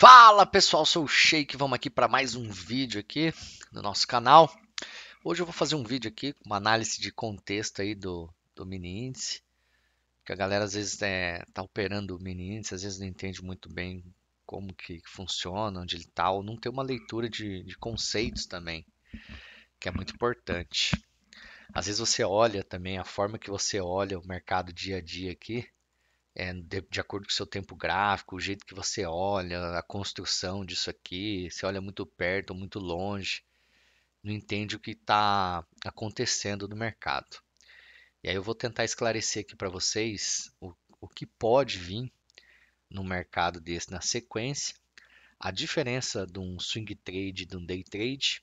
Fala pessoal, sou o Shake, vamos aqui para mais um vídeo aqui no nosso canal. Hoje eu vou fazer um vídeo aqui com uma análise de contexto aí do, do mini índice, que a galera às vezes é, tá operando o mini índice, às vezes não entende muito bem como que funciona, onde ele está, ou não tem uma leitura de, de conceitos também, que é muito importante. Às vezes você olha também, a forma que você olha o mercado dia a dia aqui, é, de, de, acordo com o seu tempo gráfico, o jeito que você olha, a construção disso aqui, se olha muito perto ou muito longe, não entende o que está acontecendo no mercado. E aí eu vou tentar esclarecer aqui para vocês o, o que pode vir no mercado desse na sequência, a diferença de um swing trade de um day trade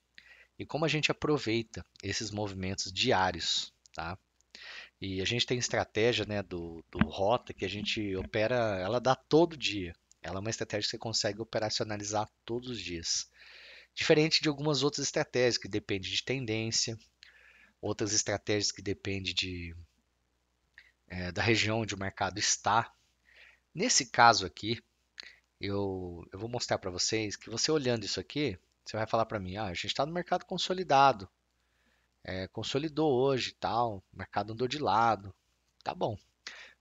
e como a gente aproveita esses movimentos diários, tá? E a gente tem estratégia né, do, do Rota que a gente opera, ela dá todo dia. Ela é uma estratégia que você consegue operacionalizar todos os dias. Diferente de algumas outras estratégias que dependem de tendência, outras estratégias que dependem de, é, da região onde o mercado está. Nesse caso aqui, eu, eu vou mostrar para vocês que você olhando isso aqui, você vai falar para mim, ah, a gente está no mercado consolidado, é, consolidou hoje tal, o mercado andou de lado, tá bom.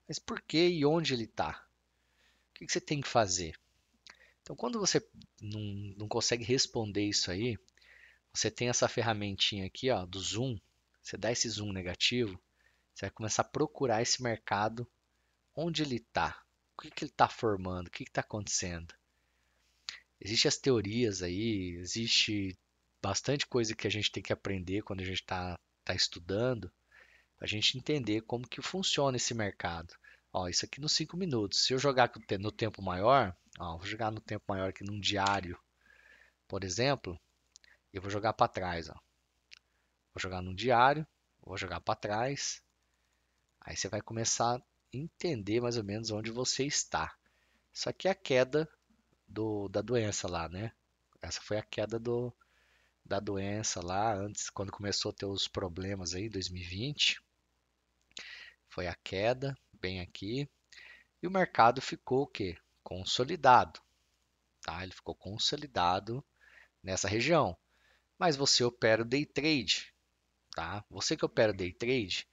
Mas por que e onde ele está? O que, que, você tem que fazer? Então, quando você não, não consegue responder isso aí, você tem essa ferramentinha aqui ó, do zoom, você dá esse zoom negativo, você vai começar a procurar esse mercado, onde ele está, o que, que ele está formando, o que está acontecendo. Existem as teorias aí, existe bastante coisa que a gente tem que aprender quando a gente está tá estudando, a gente entender como que funciona esse mercado. Ó, isso aqui nos 5 minutos. Se eu jogar no tempo maior, ó, vou jogar no tempo maior aqui num diário, por exemplo, eu vou jogar para trás. Ó. Vou jogar num diário, vou jogar para trás. Aí você vai começar a entender mais ou menos onde você está. Isso aqui é a queda do, da doença lá, né? Essa foi a queda do, da doença lá, antes, quando começou a ter os problemas aí, 2020. Foi a queda, bem aqui. E o mercado ficou o quê? Consolidado. Tá? Ele ficou consolidado nessa região. Mas você opera o day trade. Tá? Você que opera o day trade,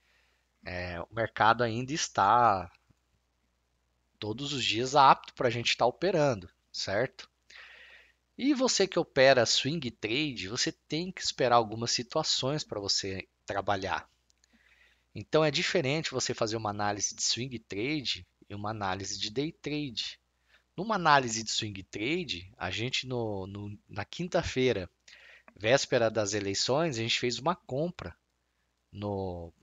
é, o mercado ainda está todos os dias apto para a gente estar tá operando, certo? E você que opera swing trade, você tem que esperar algumas situações para você trabalhar. Então é diferente você fazer uma análise de swing trade e uma análise de day trade. Numa análise de swing trade, a gente no, no, na quinta-feira, véspera das eleições, a gente fez uma compra no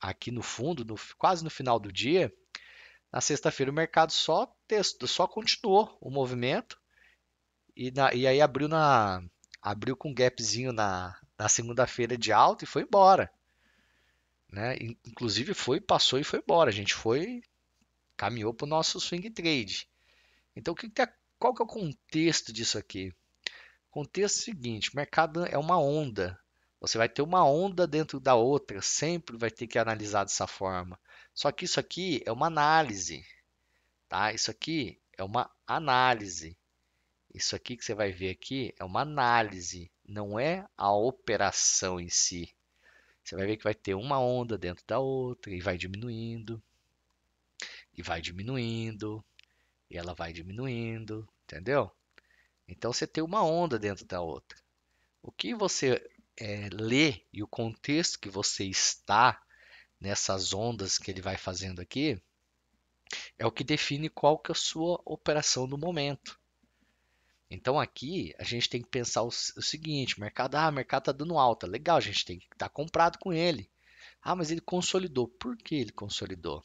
aqui no fundo, no, quase no final do dia. Na sexta-feira o mercado só testou, só continuou o movimento e, na, e aí abriu na abriu com um gapzinho na, na segunda-feira de alta e foi embora. Né? Inclusive foi, passou e foi embora. A gente foi, caminhou para o nosso swing trade. Então, o que, que tá, qual que é o contexto disso aqui? Contexto é seguinte: mercado é uma onda. Você vai ter uma onda dentro da outra, sempre vai ter que analisar dessa forma. Só que isso aqui é uma análise, tá? Isso aqui é uma análise. Isso aqui que você vai ver aqui é uma análise, não é a operação em si. Você vai ver que vai ter uma onda dentro da outra e vai diminuindo, e vai diminuindo, e ela vai diminuindo, entendeu? Então você tem uma onda dentro da outra. O que você é, lê e o contexto que você está nessas ondas que ele vai fazendo aqui é o que define qual que é a sua operação no momento. Então aqui a gente tem que pensar o, o seguinte: mercado, ah, mercado está dando alta, legal, a gente tem que estar tá comprado com ele. Ah, mas ele consolidou. Por que ele consolidou?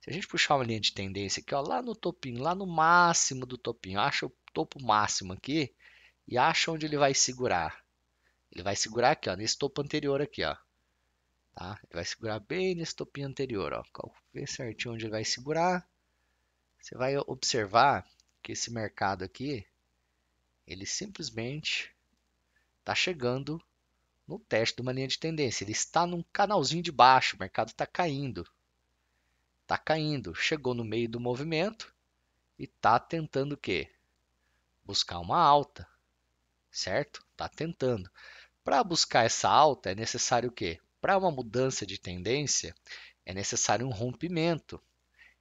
Se a gente puxar uma linha de tendência aqui, ó, lá no topinho, lá no máximo do topinho, acha o topo máximo aqui e acha onde ele vai segurar. Ele vai segurar aqui, ó, nesse topo anterior aqui, ó. Tá? Ele vai segurar bem nesse topinho anterior, ó. Vê certinho onde ele vai segurar. Você vai observar que esse mercado aqui, ele simplesmente está chegando no teste de uma linha de tendência. Ele está num canalzinho de baixo, o mercado está caindo. Está caindo, chegou no meio do movimento e está tentando o quê? Buscar uma alta, certo? Está tentando. Para buscar essa alta é necessário o quê? Para uma mudança de tendência é necessário um rompimento.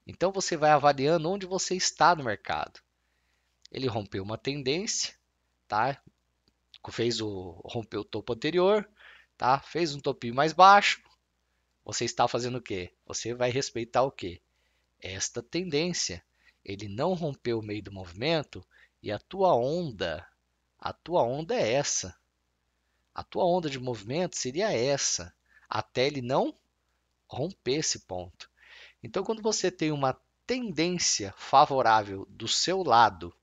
Então você vai avaliando onde você está no mercado. Ele rompeu uma tendência, tá? Fez o rompeu o topo anterior, tá? Fez um topinho mais baixo. Você está fazendo o quê? Você vai respeitar o quê? Esta tendência. Ele não rompeu o meio do movimento e a tua onda, a tua onda é essa. A tua onda de movimento seria essa, até ele não romper esse ponto. Então, quando você tem uma tendência favorável do seu lado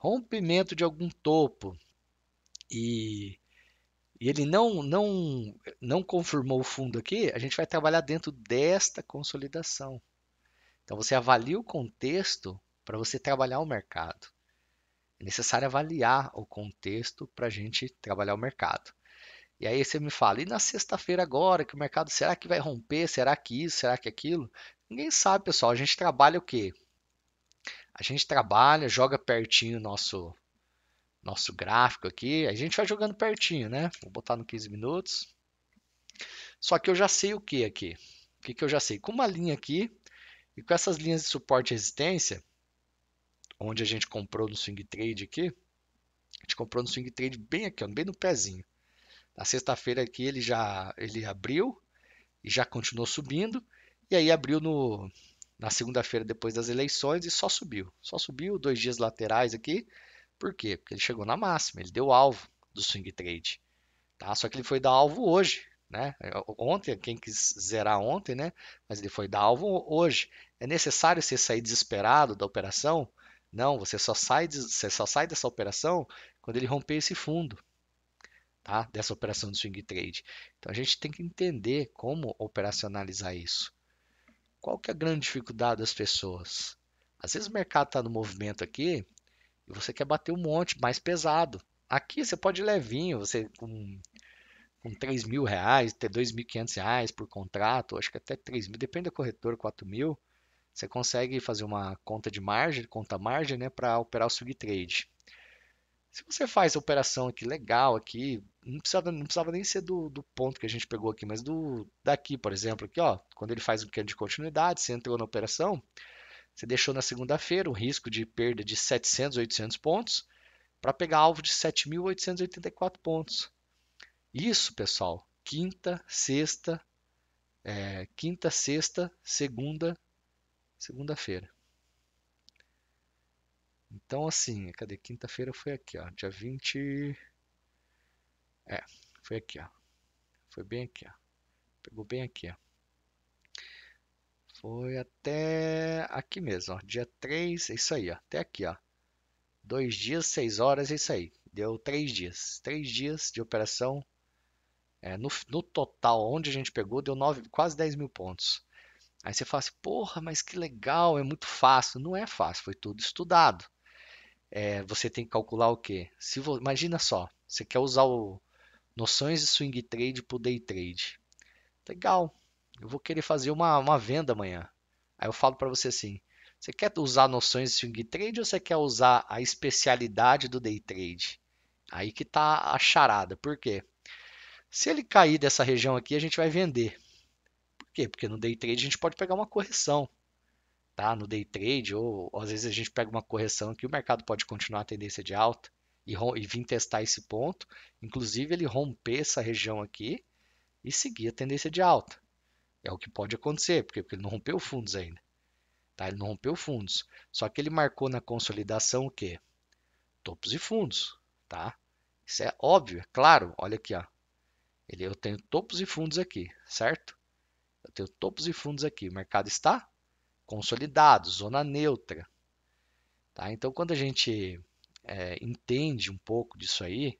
rompimento de algum topo e, e ele não, não, não confirmou o fundo aqui, a gente vai trabalhar dentro desta consolidação. Então você avalia o contexto para você trabalhar o mercado. É necessário avaliar o contexto para a gente trabalhar o mercado. E aí você me fala, e na sexta-feira agora, que o mercado será que vai romper? Será que isso? Será que aquilo? Ninguém sabe, pessoal. A gente trabalha o quê? A gente trabalha, joga pertinho nosso nosso gráfico aqui. A gente vai jogando pertinho, né? Vou botar no 15 minutos. Só que eu já sei o que aqui. O que, que eu já sei? Com uma linha aqui e com essas linhas de suporte e resistência, onde a gente comprou no swing trade aqui, a gente comprou no swing trade bem aqui, ó, bem no pezinho. Na sexta-feira aqui ele já ele abriu e já continuou subindo e aí abriu no na segunda-feira depois das eleições e só subiu. Só subiu dois dias laterais aqui. Por quê? Porque ele chegou na máxima, ele deu alvo do swing trade. Tá? Só que ele foi dar alvo hoje, né? Ontem, quem quis zerar ontem, né? Mas ele foi dar alvo hoje. É necessário você sair desesperado da operação? Não, você só sai, de, você só sai dessa operação quando ele romper esse fundo, tá? Dessa operação de swing trade. Então a gente tem que entender como operacionalizar isso. Qual que é a grande dificuldade das pessoas? Às vezes o mercado está no movimento aqui e você quer bater um monte mais pesado. Aqui você pode ir levinho, você com, com 3 mil reais, ter 2.500 reais por contrato, acho que até 3 mil, depende da corretora, 4 mil. Você consegue fazer uma conta de margem, conta margem, né, para operar o swing trade. Se você faz a operação aqui legal, aqui, não precisava, não precisava nem ser do, do ponto que a gente pegou aqui, mas do daqui, por exemplo, aqui, ó, quando ele faz um é de continuidade, você entrou na operação, você deixou na segunda-feira um risco de perda de 700, 800 pontos para pegar alvo de 7.884 pontos. Isso, pessoal, quinta, sexta, é, quinta, sexta, segunda, segunda-feira. Então, assim, cadê? Quinta-feira foi aqui, ó. Dia 20. É, foi aqui, ó. Foi bem aqui, ó. Pegou bem aqui, ó. Foi até aqui mesmo, ó. Dia 3, é isso aí, ó. Até aqui, ó. Dois dias, seis horas, é isso aí. Deu três dias. Três dias de operação. É, no, no total, onde a gente pegou, deu nove, quase 10 mil pontos. Aí você fala assim, porra, mas que legal, é muito fácil. Não é fácil, foi tudo estudado é, você tem que calcular o quê? Se vo... Imagina só, você quer usar o... noções de swing trade para o day trade. Legal, eu vou querer fazer uma, uma venda amanhã. Aí eu falo para você assim, você quer usar noções de swing trade ou você quer usar a especialidade do day trade? Aí que está a charada. Por quê? Se ele cair dessa região aqui, a gente vai vender. Por quê? Porque no day trade a gente pode pegar uma correção tá? No day trade, ou, ou, às vezes a gente pega uma correção que o mercado pode continuar a tendência de alta e, e vir testar esse ponto, inclusive ele romper essa região aqui e seguir a tendência de alta. É o que pode acontecer, porque, porque ele não rompeu fundos ainda. Tá? Ele não rompeu fundos. Só que ele marcou na consolidação o quê? Topos e fundos, tá? Isso é óbvio, é claro. Olha aqui, ó. Ele, eu tenho topos e fundos aqui, certo? Eu tenho topos e fundos aqui. O mercado está consolidado, zona neutra. Tá? Então, quando a gente é, entende um pouco disso aí,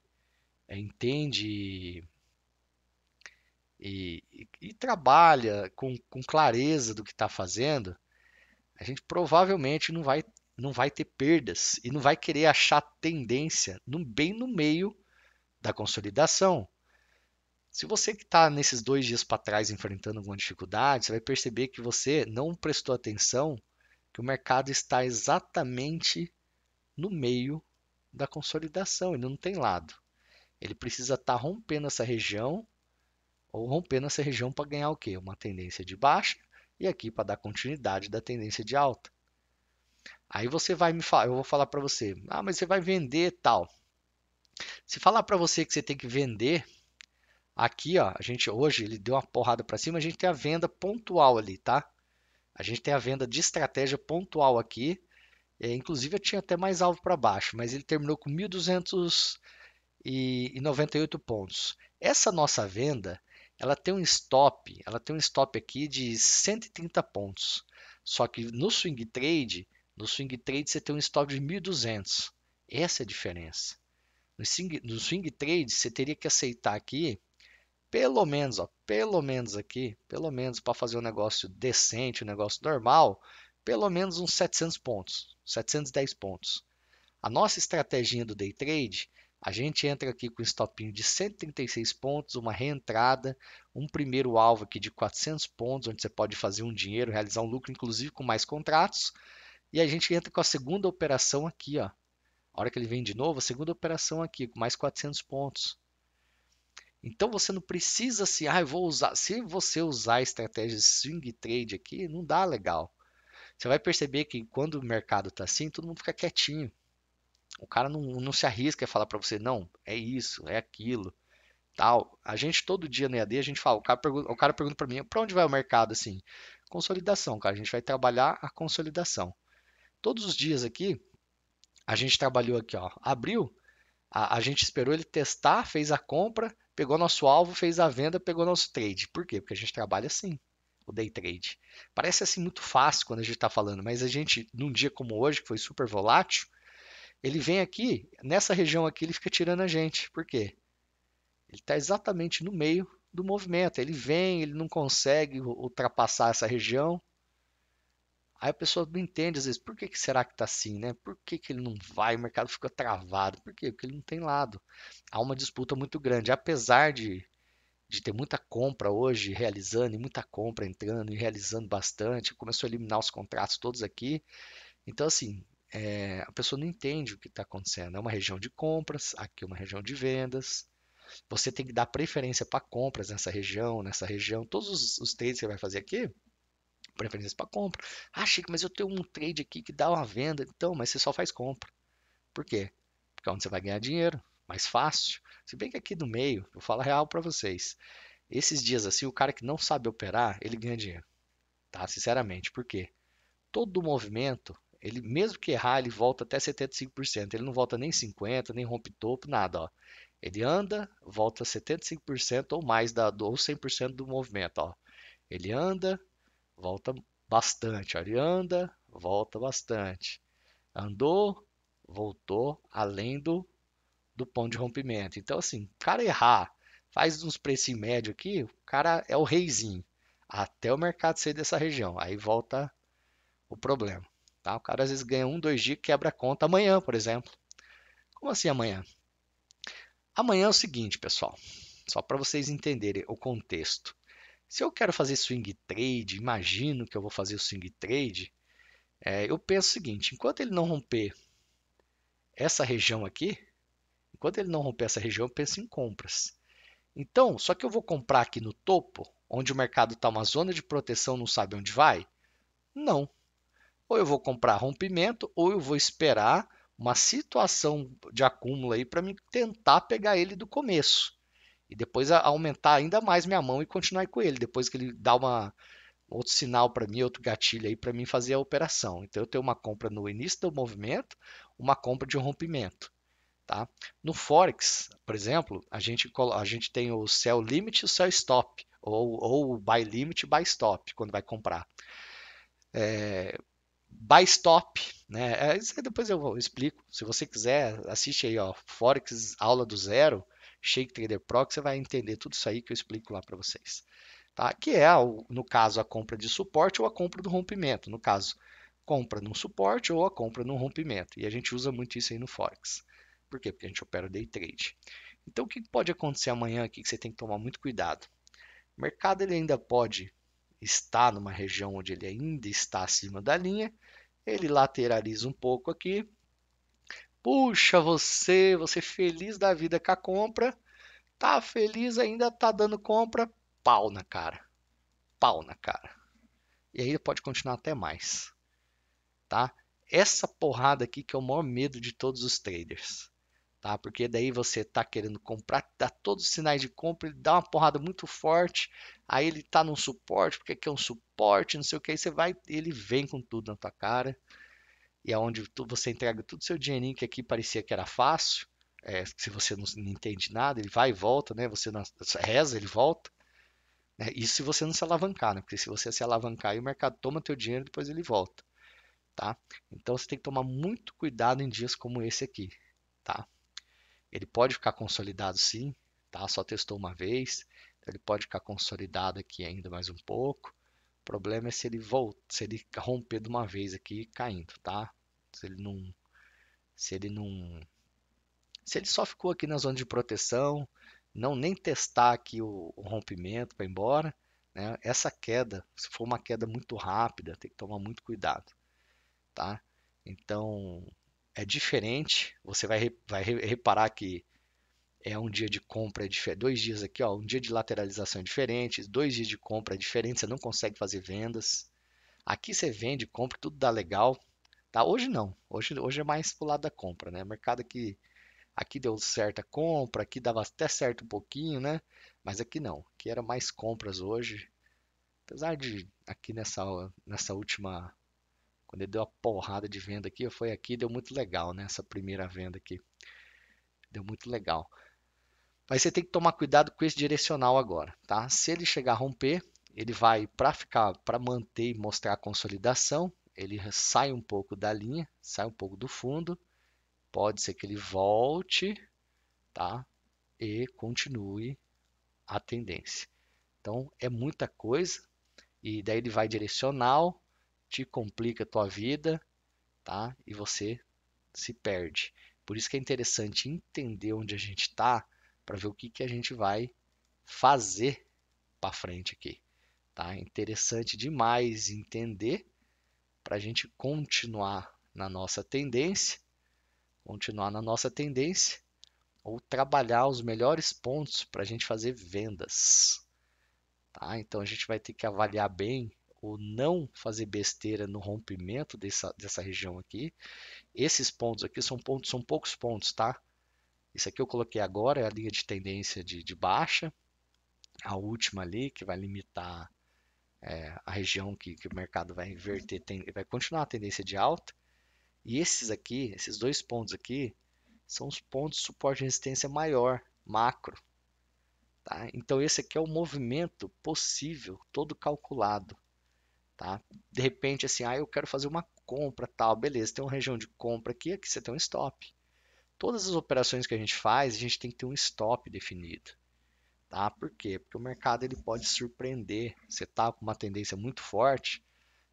é, entende e, e, e, trabalha com, com clareza do que está fazendo, a gente provavelmente não vai, não vai ter perdas e não vai querer achar tendência no, bem no meio da consolidação. Se você que está nesses dois dias para trás enfrentando alguma dificuldade, você vai perceber que você não prestou atenção que o mercado está exatamente no meio da consolidação, ele não tem lado. Ele precisa estar tá rompendo essa região ou rompendo essa região para ganhar o quê? Uma tendência de baixa e aqui para dar continuidade da tendência de alta. Aí você vai me falar, eu vou falar para você, ah, mas você vai vender tal. Se falar para você que você tem que vender, Aqui, ó, a gente hoje ele deu uma porrada para cima, a gente tem a venda pontual ali, tá? A gente tem a venda de estratégia pontual aqui. É, inclusive eu tinha até mais alvo para baixo, mas ele terminou com 1.298 pontos. Essa nossa venda, ela tem um stop, ela tem um stop aqui de 130 pontos. Só que no swing trade, no swing trade você tem um stop de 1.200. Essa é a diferença. No swing, no swing trade você teria que aceitar aqui pelo menos, ó, pelo menos aqui, pelo menos para fazer um negócio decente, um negócio normal, pelo menos uns 700 pontos, 710 pontos. A nossa estratégia do day trade, a gente entra aqui com um stopinho de 136 pontos, uma reentrada, um primeiro alvo aqui de 400 pontos, onde você pode fazer um dinheiro, realizar um lucro, inclusive com mais contratos. E a gente entra com a segunda operação aqui, ó. A hora que ele vem de novo, a segunda operação aqui, com mais 400 pontos. Então você não precisa assim, ah, eu vou usar. Se você usar a estratégia swing trade aqui, não dá legal. Você vai perceber que quando o mercado está assim, todo mundo fica quietinho. O cara não, não se arrisca a falar para você, não, é isso, é aquilo, tal. A gente todo dia no EAD, a gente fala, o cara pergunta, o cara pergunta para mim, para onde vai o mercado assim? Consolidação, cara, a gente vai trabalhar a consolidação. Todos os dias aqui, a gente trabalhou aqui, ó, abriu, a, a gente esperou ele testar, fez a compra, pegou nosso alvo, fez a venda, pegou nosso trade. Por quê? Porque a gente trabalha assim, o day trade. Parece assim muito fácil quando a gente está falando, mas a gente, num dia como hoje, que foi super volátil, ele vem aqui, nessa região aqui, ele fica tirando a gente. Por quê? Ele está exatamente no meio do movimento. Ele vem, ele não consegue ultrapassar essa região. Aí a pessoa não entende, às vezes, por que, que será que está assim, né? Por que, que ele não vai? O mercado fica travado. Por quê? Porque ele não tem lado. Há uma disputa muito grande. Apesar de, de ter muita compra hoje realizando, e muita compra entrando e realizando bastante, começou a eliminar os contratos todos aqui. Então, assim, é, a pessoa não entende o que está acontecendo. É uma região de compras, aqui é uma região de vendas. Você tem que dar preferência para compras nessa região, nessa região. Todos os, os trades que você vai fazer aqui, preferência para compra. Ah, Chico, mas eu tenho um trade aqui que dá uma venda. Então, mas você só faz compra. Por quê? Porque é onde você vai ganhar dinheiro, mais fácil. Se bem que aqui no meio, eu falo real para vocês. Esses dias assim, o cara que não sabe operar, ele ganha dinheiro. Tá? Sinceramente, por quê? Todo movimento, ele mesmo que errar, ele volta até 75%. Ele não volta nem 50, nem rompe topo, nada, ó. Ele anda, volta 75% ou mais da, ou 100% do movimento, ó. Ele anda, volta bastante. Ele anda, volta bastante. Andou, voltou além do, do ponto de rompimento. Então, assim, o cara errar, faz uns preços médio aqui, o cara é o reizinho. Até o mercado ser dessa região. Aí volta o problema. Tá? O cara às vezes ganha um, dois dias, quebra a conta amanhã, por exemplo. Como assim amanhã? Amanhã é o seguinte, pessoal, só para vocês entenderem o contexto. Se eu quero fazer swing trade, imagino que eu vou fazer o swing trade, é, eu penso o seguinte, enquanto ele não romper essa região aqui, enquanto ele não romper essa região, eu penso em compras. Então, só que eu vou comprar aqui no topo, onde o mercado está uma zona de proteção, não sabe onde vai? Não. Ou eu vou comprar rompimento, ou eu vou esperar uma situação de acúmulo aí para me tentar pegar ele do começo e depois aumentar ainda mais minha mão e continuar com ele, depois que ele dá uma outro sinal para mim, outro gatilho aí para mim fazer a operação. Então eu tenho uma compra no início do movimento, uma compra de um rompimento, tá? No forex, por exemplo, a gente a gente tem o sell limit e o sell stop ou, ou buy limit, buy stop quando vai comprar. É, buy stop, né? É, depois eu, eu explico. Se você quiser, assiste aí, ó, Forex aula do zero Shake Trader Pro, que você vai entender tudo isso aí que eu explico lá para vocês. Tá? Que é, no caso, a compra de suporte ou a compra do rompimento. No caso, compra num suporte ou a compra num rompimento. E a gente usa muito isso aí no Forex. Por quê? Porque a gente opera day trade. Então, o que pode acontecer amanhã aqui que você tem que tomar muito cuidado? O mercado ele ainda pode estar numa região onde ele ainda está acima da linha, ele lateraliza um pouco aqui, Puxa, você, você feliz da vida com a compra, tá feliz ainda, tá dando compra, pau na cara. Pau na cara. E aí pode continuar até mais. Tá? Essa porrada aqui que é o maior medo de todos os traders. Tá? Porque daí você tá querendo comprar, dá todos os sinais de compra, ele dá uma porrada muito forte, aí ele tá num suporte, porque aqui é um suporte, não sei o que, aí você vai, ele vem com tudo na tua cara e aonde é você entrega todo o seu dinheirinho que aqui parecia que era fácil, é, se você não, entende nada, ele vai e volta, né? Você não, reza, ele volta. Né? Isso se você não se alavancar, né? Porque se você se alavancar, aí o mercado toma teu dinheiro e depois ele volta, tá? Então você tem que tomar muito cuidado em dias como esse aqui, tá? Ele pode ficar consolidado sim, tá? Só testou uma vez, então ele pode ficar consolidado aqui ainda mais um pouco. O problema é se ele volta, se ele romper de uma vez aqui caindo, tá? Se ele não se ele não se ele só ficou aqui na zona de proteção, não nem testar aqui o, o rompimento para embora, né? Essa queda, se for uma queda muito rápida, tem que tomar muito cuidado, tá? Então, é diferente, você vai, vai reparar que é um dia de compra diferente, dois dias aqui, ó, um dia de lateralização é diferente, dois dias de compra é diferente, você não consegue fazer vendas. Aqui você vende, compra, tudo dá legal. Tá? Hoje não, hoje, hoje é mais pro lado da compra, né? Mercado que aqui deu certa compra, aqui dava até certo um pouquinho, né? Mas aqui não, aqui era mais compras hoje. Apesar de aqui nessa, nessa última, quando ele deu a porrada de venda aqui, foi aqui, deu muito legal, né? Essa primeira venda aqui, deu muito legal. Mas você tem que tomar cuidado com esse direcional agora, tá? Se ele chegar a romper, ele vai para ficar, para manter e mostrar a consolidação, ele sai um pouco da linha, sai um pouco do fundo, pode ser que ele volte, tá? E continue a tendência. Então é muita coisa e daí ele vai direcional, te complica a tua vida, tá? E você se perde. Por isso que é interessante entender onde a gente está para ver o que, que a gente vai fazer para frente aqui. Tá? Interessante demais entender para a gente continuar na nossa tendência, continuar na nossa tendência ou trabalhar os melhores pontos para a gente fazer vendas. Tá? Então a gente vai ter que avaliar bem ou não fazer besteira no rompimento dessa, dessa região aqui. Esses pontos aqui são pontos, são poucos pontos, tá? Isso aqui eu coloquei agora, é a linha de tendência de, de baixa, a última ali, que vai limitar é, a região que, que, o mercado vai inverter, tem, vai continuar a tendência de alta. E esses aqui, esses dois pontos aqui, são os pontos de suporte de resistência maior, macro. Tá? Então esse aqui é o movimento possível, todo calculado. Tá? De repente, assim, ah, eu quero fazer uma compra, tal, beleza, tem uma região de compra aqui, aqui você tem um stop. Todas as operações que a gente faz, a gente tem que ter um stop definido. Tá? Por quê? Porque o mercado ele pode surpreender. Você está com uma tendência muito forte,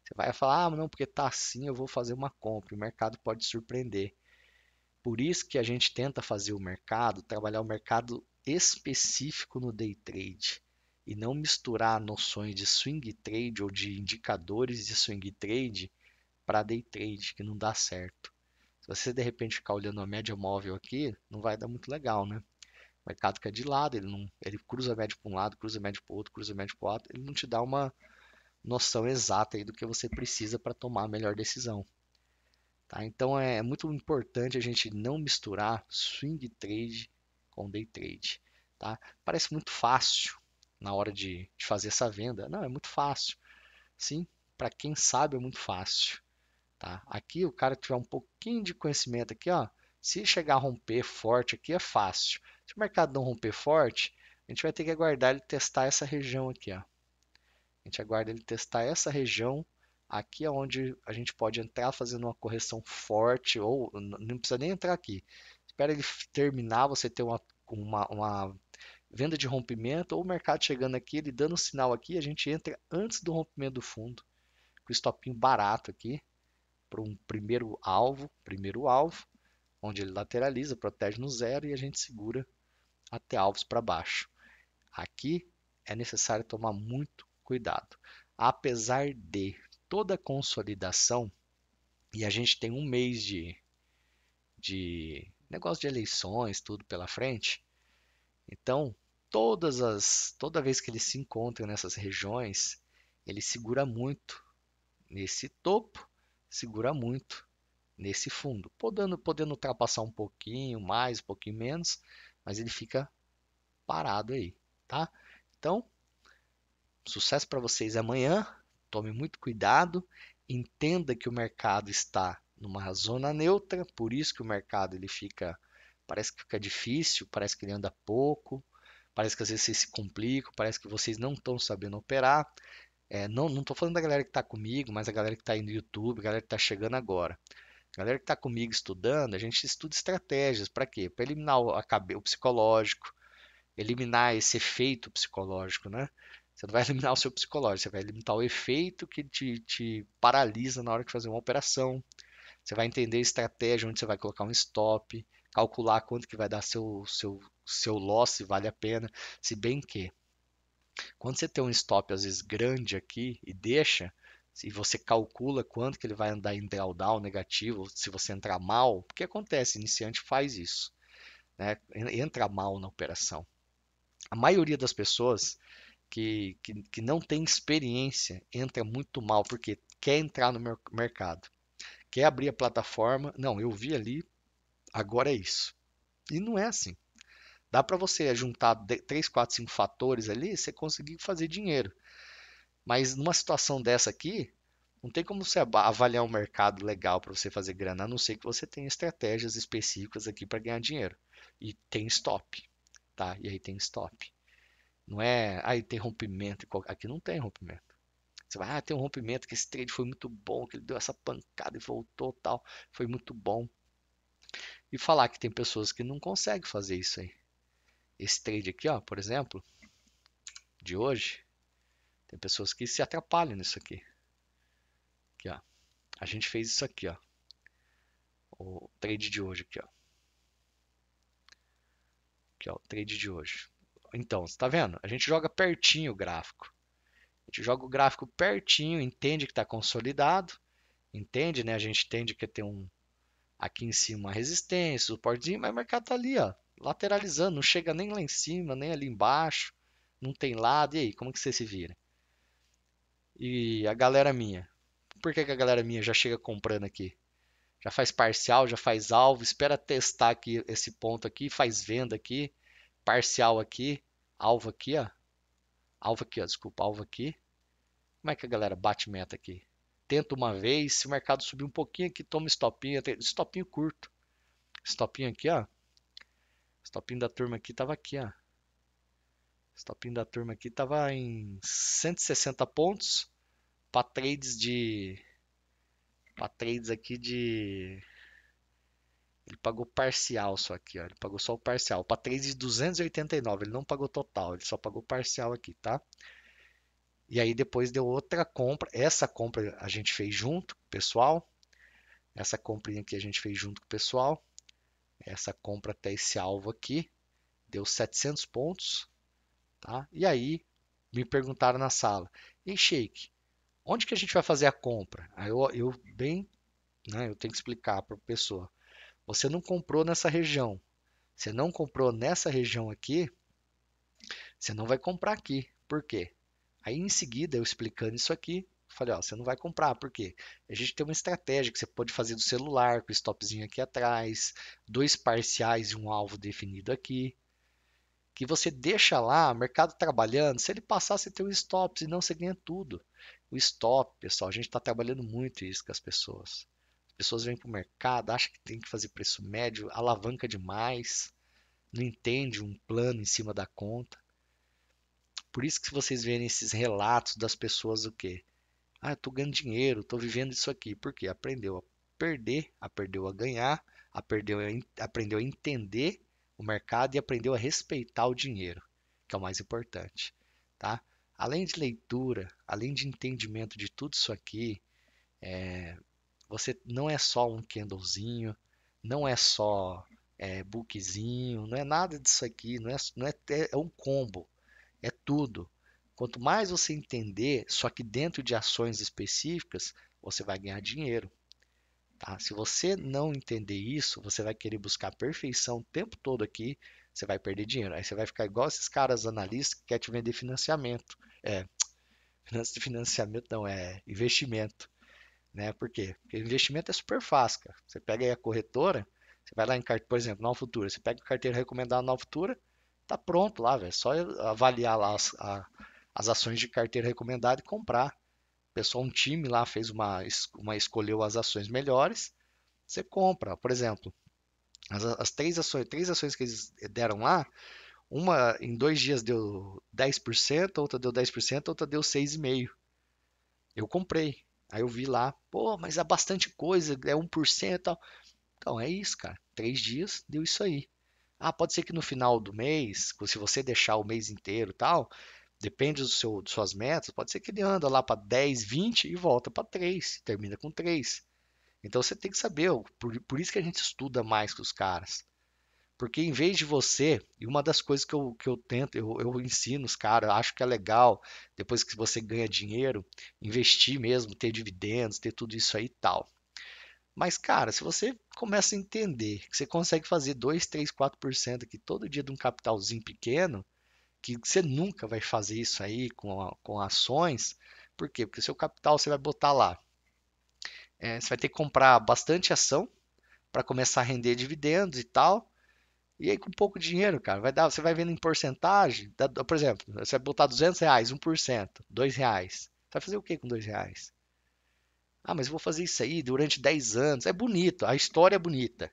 você vai falar, ah, não, porque está assim, eu vou fazer uma compra. O mercado pode surpreender. Por isso que a gente tenta fazer o mercado, trabalhar o mercado específico no day trade e não misturar noções de swing trade ou de indicadores de swing trade para day trade, que não dá certo você de repente ficar olhando a média móvel aqui, não vai dar muito legal, né? O mercado fica de lado, ele, não, ele cruza a média para um lado, cruza a média para o outro, cruza a média para o outro, ele não te dá uma noção exata aí do que você precisa para tomar a melhor decisão. Tá? Então é, é muito importante a gente não misturar swing trade com day trade. Tá? Parece muito fácil na hora de, de fazer essa venda. Não, é muito fácil. Sim, para quem sabe é muito fácil. Tá? Aqui o cara tiver um pouquinho de conhecimento aqui, ó, se chegar a romper forte aqui é fácil. Se o mercado não romper forte, a gente vai ter que aguardar ele testar essa região aqui, ó. A gente aguarda ele testar essa região aqui é onde a gente pode entrar fazendo uma correção forte ou não precisa nem entrar aqui. Espera ele terminar, você ter uma, uma, uma venda de rompimento ou o mercado chegando aqui, ele dando um sinal aqui, a gente entra antes do rompimento do fundo, com o stopinho barato aqui, para um primeiro alvo, primeiro alvo, onde ele lateraliza, protege no zero e a gente segura até alvos para baixo. Aqui é necessário tomar muito cuidado. Apesar de toda a consolidação, e a gente tem um mês de, de negócio de eleições, tudo pela frente, então todas as toda vez que ele se encontra nessas regiões, ele segura muito nesse topo segura muito nesse fundo, podendo, podendo ultrapassar um pouquinho mais, um pouquinho menos, mas ele fica parado aí, tá? Então, sucesso para vocês amanhã. Tome muito cuidado, entenda que o mercado está numa zona neutra, por isso que o mercado ele fica, parece que fica difícil, parece que ele anda pouco, parece que às vezes vocês se complicam, parece que vocês não estão sabendo operar. É, não, não tô falando da galera que está comigo, mas a galera que está aí no YouTube, a galera que está chegando agora. A galera que está comigo estudando, a gente estuda estratégias para quê? Para eliminar o, a, o psicológico, eliminar esse efeito psicológico, né? Você não vai eliminar o seu psicológico, você vai eliminar o efeito que te, te paralisa na hora de fazer uma operação. Você vai entender a estratégia, onde você vai colocar um stop, calcular quanto que vai dar seu, seu, seu loss, se vale a pena. Se bem que quando você tem um stop às vezes grande aqui e deixa, e você calcula quanto que ele vai andar em drawdown negativo, se você entrar mal, o que acontece? O iniciante faz isso, né? entra mal na operação. A maioria das pessoas que, que, que não tem experiência entra muito mal, porque quer entrar no mercado, quer abrir a plataforma, não, eu vi ali, agora é isso. E não é assim. Dá para você juntar 3, 4, 5 fatores ali, você conseguir fazer dinheiro. Mas numa situação dessa aqui, não tem como você avaliar um mercado legal para você fazer grana, a não ser que você tenha estratégias específicas aqui para ganhar dinheiro. E tem stop, tá? E aí tem stop. Não é, aí ah, tem rompimento, aqui não tem rompimento. Você vai, ah, tem um rompimento, que esse trade foi muito bom, que ele deu essa pancada e voltou tal, foi muito bom. E falar que tem pessoas que não conseguem fazer isso aí. Esse trade aqui, ó, por exemplo, de hoje, tem pessoas que se atrapalham nisso aqui. Aqui, ó. A gente fez isso aqui, ó. O trade de hoje aqui, ó. Aqui, ó, o trade de hoje. Então, você tá vendo? A gente joga pertinho o gráfico. A gente joga o gráfico pertinho, entende que está consolidado, entende, né? A gente entende que tem um aqui em cima uma resistência, suportezinho, mas o mercado tá ali, ó lateralizando, não chega nem lá em cima, nem ali embaixo, não tem lado. E aí, como que você se vira? E a galera minha? Por que, que a galera minha já chega comprando aqui? Já faz parcial, já faz alvo, espera testar aqui esse ponto aqui, faz venda aqui, parcial aqui, alvo aqui, ó. Alvo aqui, ó, desculpa, alvo aqui. Como é que a galera bate meta aqui? Tenta uma vez, se o mercado subir um pouquinho aqui, toma stopinho, stopinho curto. stopinho aqui, ó, os da turma aqui tava aqui, ó. Os da turma aqui tava em 160 pontos para trades de para trades aqui de ele pagou parcial só aqui, ó. Ele pagou só o parcial. Para trades de 289, ele não pagou total, ele só pagou parcial aqui, tá? E aí depois deu outra compra. Essa compra a gente fez junto, pessoal. Essa comprinha que a gente fez junto com o pessoal essa compra até esse alvo aqui deu 700 pontos, tá? E aí me perguntaram na sala, e Shake, onde que a gente vai fazer a compra? Aí eu, eu bem, né, eu tenho que explicar para a pessoa, você não comprou nessa região, você não comprou nessa região aqui, você não vai comprar aqui, por quê? Aí em seguida eu explicando isso aqui, Falei, ó, você não vai comprar, por quê? A gente tem uma estratégia que você pode fazer do celular, com o stopzinho aqui atrás, dois parciais e um alvo definido aqui, que você deixa lá, mercado trabalhando, se ele passar, você tem um stop, senão você ganha tudo. O stop, pessoal, a gente está trabalhando muito isso com as pessoas. As pessoas vêm para o mercado, acham que tem que fazer preço médio, alavanca demais, não entende um plano em cima da conta. Por isso que se vocês verem esses relatos das pessoas o quê? Ah, estou ganhando dinheiro, estou vivendo isso aqui. Porque aprendeu a perder, aprendeu a ganhar, aprendeu a, aprendeu a entender o mercado e aprendeu a respeitar o dinheiro, que é o mais importante. Tá? Além de leitura, além de entendimento de tudo isso aqui, é, você não é só um Kindlezinho, não é só é, bookzinho, não é nada disso aqui, não é, não é, é um combo, é tudo. Quanto mais você entender, só que dentro de ações específicas, você vai ganhar dinheiro. Tá? Se você não entender isso, você vai querer buscar perfeição o tempo todo aqui, você vai perder dinheiro. Aí você vai ficar igual esses caras analistas que querem te vender financiamento. É, financiamento não, é investimento. Né? Por quê? Porque investimento é super fácil, cara. Você pega aí a corretora, você vai lá em carteira, por exemplo, Nova Futura, você pega a carteira recomendada Nova Futura, tá pronto lá, velho. É só avaliar lá as, a, as ações de carteira recomendada e comprar. pessoal, um time lá fez uma, uma escolheu as ações melhores, você compra. Por exemplo, as, as três ações, três ações que eles deram lá, uma em dois dias deu 10%, outra deu 10%, outra deu 6,5%. Eu comprei. Aí eu vi lá, pô, mas é bastante coisa, é 1% e tal. Então é isso, cara. Três dias deu isso aí. Ah, pode ser que no final do mês, se você deixar o mês inteiro tal, Depende do seu, de suas metas. Pode ser que ele anda lá para 10, 20 e volta para 3, termina com 3. Então você tem que saber, por, por isso que a gente estuda mais que os caras. Porque em vez de você, e uma das coisas que eu, que eu tento, eu, eu ensino os caras, acho que é legal, depois que você ganha dinheiro, investir mesmo, ter dividendos, ter tudo isso aí e tal. Mas, cara, se você começa a entender que você consegue fazer 2, 3, 4% aqui todo dia de um capitalzinho pequeno, que você nunca vai fazer isso aí com, com ações. Por quê? Porque seu capital você vai botar lá. É, você vai ter que comprar bastante ação para começar a render dividendos e tal. E aí com pouco dinheiro, cara, vai dar, você vai vendo em porcentagem. por exemplo, você vai botar 200 reais, 1%, 2 reais. Você vai fazer o que com 2 reais? Ah, mas eu vou fazer isso aí durante 10 anos. É bonito, a história é bonita.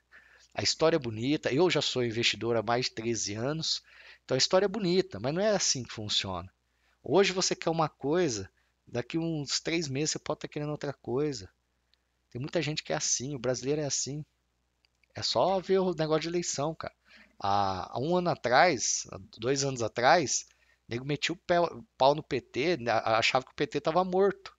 A história é bonita. Eu já sou investidor há mais de 13 anos. Então a história é bonita, mas não é assim que funciona. Hoje você quer uma coisa, daqui uns três meses você pode estar querendo outra coisa. Tem muita gente que é assim, o brasileiro é assim. É só ver o negócio de eleição, cara. Há, um ano atrás, dois anos atrás, o nego metia o pau no PT, né, achava que o PT estava morto.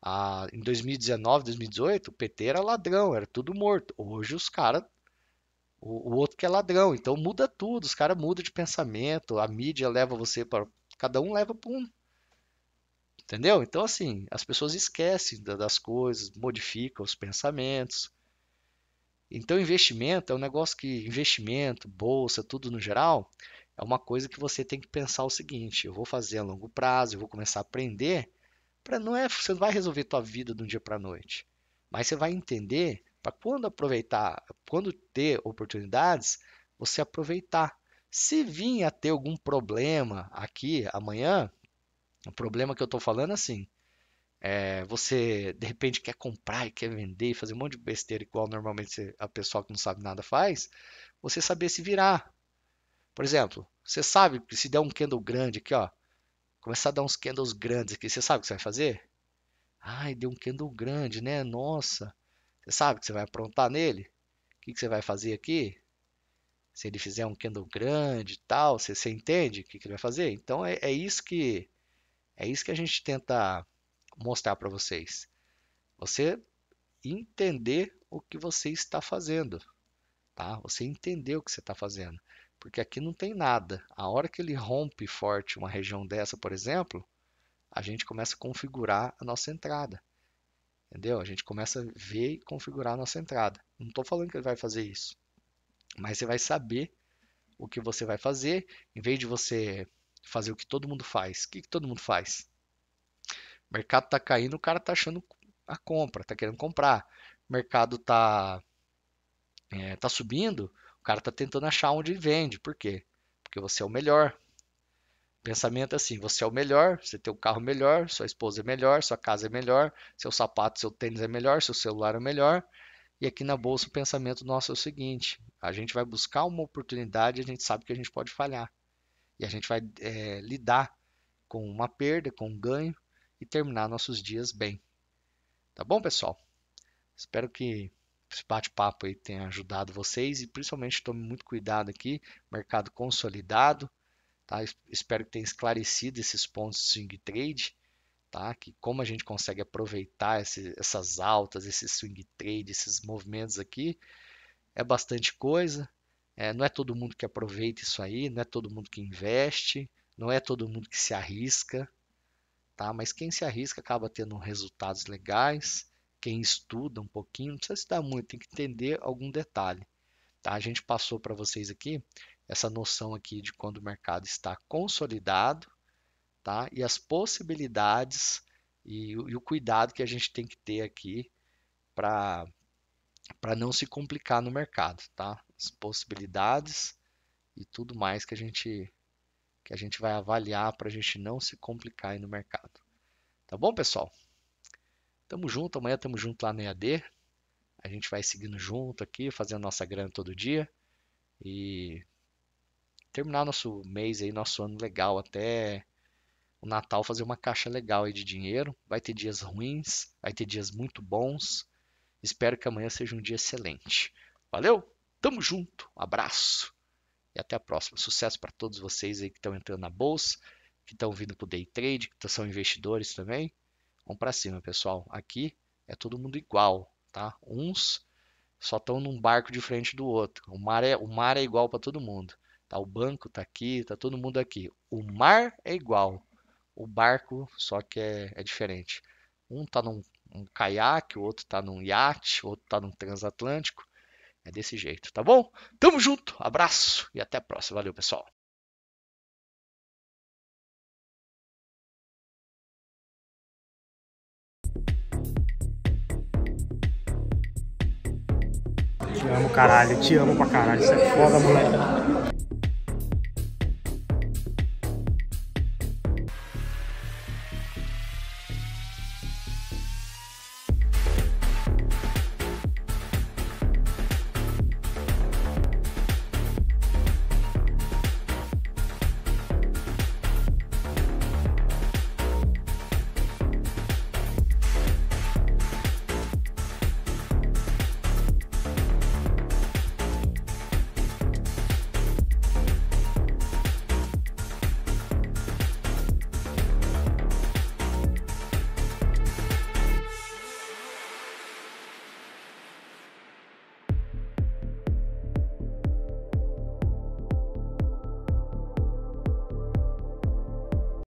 Ah, em 2019, 2018, o PT era ladrão, era tudo morto. Hoje os caras o, o outro que é ladrão. Então muda tudo, os caras mudam de pensamento, a mídia leva você para. Cada um leva para um. Entendeu? Então, assim, as pessoas esquecem das coisas, modificam os pensamentos. Então, investimento é um negócio que investimento, bolsa, tudo no geral, é uma coisa que você tem que pensar o seguinte: eu vou fazer a longo prazo, eu vou começar a aprender. Para não é, você não vai resolver tua vida de um dia para noite, mas você vai entender para quando aproveitar, quando ter oportunidades, você aproveitar. Se vir a ter algum problema aqui amanhã, o problema que eu estou falando é assim, é, você de repente quer comprar e quer vender, fazer um monte de besteira igual normalmente a pessoa que não sabe nada faz, você saber se virar. Por exemplo, você sabe que se der um candle grande aqui, ó, começar a dar uns candles grandes aqui, você sabe o que você vai fazer? Ai, deu um candle grande, né? Nossa, você sabe que você vai aprontar nele? O que, que você vai fazer aqui? Se ele fizer um candle grande e tal, você, você entende o que, que ele vai fazer? Então é, é isso que é isso que a gente tenta mostrar para vocês. Você entender o que você está fazendo, tá? Você entender o que você está fazendo, porque aqui não tem nada. A hora que ele rompe forte uma região dessa, por exemplo, a gente começa a configurar a nossa entrada. Entendeu? A gente começa a ver e configurar a nossa entrada. Não estou falando que ele vai fazer isso, mas você vai saber o que você vai fazer, em vez de você fazer o que todo mundo faz. O que, que todo mundo faz? O mercado está caindo, o cara está achando a compra, está querendo comprar. O mercado está é, eh, tá subindo, o cara está tentando achar onde vende. Por quê? Porque você é o melhor, pensamento é assim: você é o melhor, você tem o um carro melhor, sua esposa é melhor, sua casa é melhor, seu sapato, seu tênis é melhor, seu celular é melhor. E aqui na bolsa o pensamento nosso é o seguinte: a gente vai buscar uma oportunidade, a gente sabe que a gente pode falhar. E a gente vai é, lidar com uma perda, com um ganho e terminar nossos dias bem. Tá bom, pessoal? Espero que esse bate-papo aí tenha ajudado vocês e principalmente tome muito cuidado aqui, mercado consolidado, Tá? Espero que tenha esclarecido esses pontos de swing trade, tá? que como a gente consegue aproveitar esse, essas altas, esse swing trade, esses movimentos aqui, é bastante coisa. É, não é todo mundo que aproveita isso aí, não é todo mundo que investe, não é todo mundo que se arrisca, tá? Mas quem se arrisca acaba tendo resultados legais. Quem estuda um pouquinho, não precisa estudar muito, tem que entender algum detalhe. Tá? A gente passou para vocês aqui essa noção aqui de quando o mercado está consolidado, tá? E as possibilidades e, e o cuidado que a gente tem que ter aqui para para não se complicar no mercado, tá? As possibilidades e tudo mais que a gente que a gente vai avaliar para a gente não se complicar aí no mercado. Tá bom, pessoal? Tamo junto, amanhã tamo junto lá no EAD. A gente vai seguindo junto aqui, fazendo nossa grana todo dia. E terminar nosso mês aí, nosso ano legal até o Natal fazer uma caixa legal aí de dinheiro. Vai ter dias ruins, vai ter dias muito bons. Espero que amanhã seja um dia excelente. Valeu? Tamo junto. Um abraço e até a próxima. Sucesso para todos vocês aí que estão entrando na bolsa, que estão vindo pro day trade, que são investidores também. Vamos para cima, pessoal. Aqui é todo mundo igual, tá? Uns só estão num barco de frente do outro. O mar é, o mar é igual para todo mundo. Tá, o banco tá aqui, tá todo mundo aqui. O mar é igual, o barco só que é, é diferente. Um tá num um caiaque, o outro tá num iate, o outro tá num transatlântico. É desse jeito, tá bom? Tamo junto, abraço e até a próxima. Valeu, pessoal. Te amo, caralho. Te amo pra caralho. Isso é foda, moleque.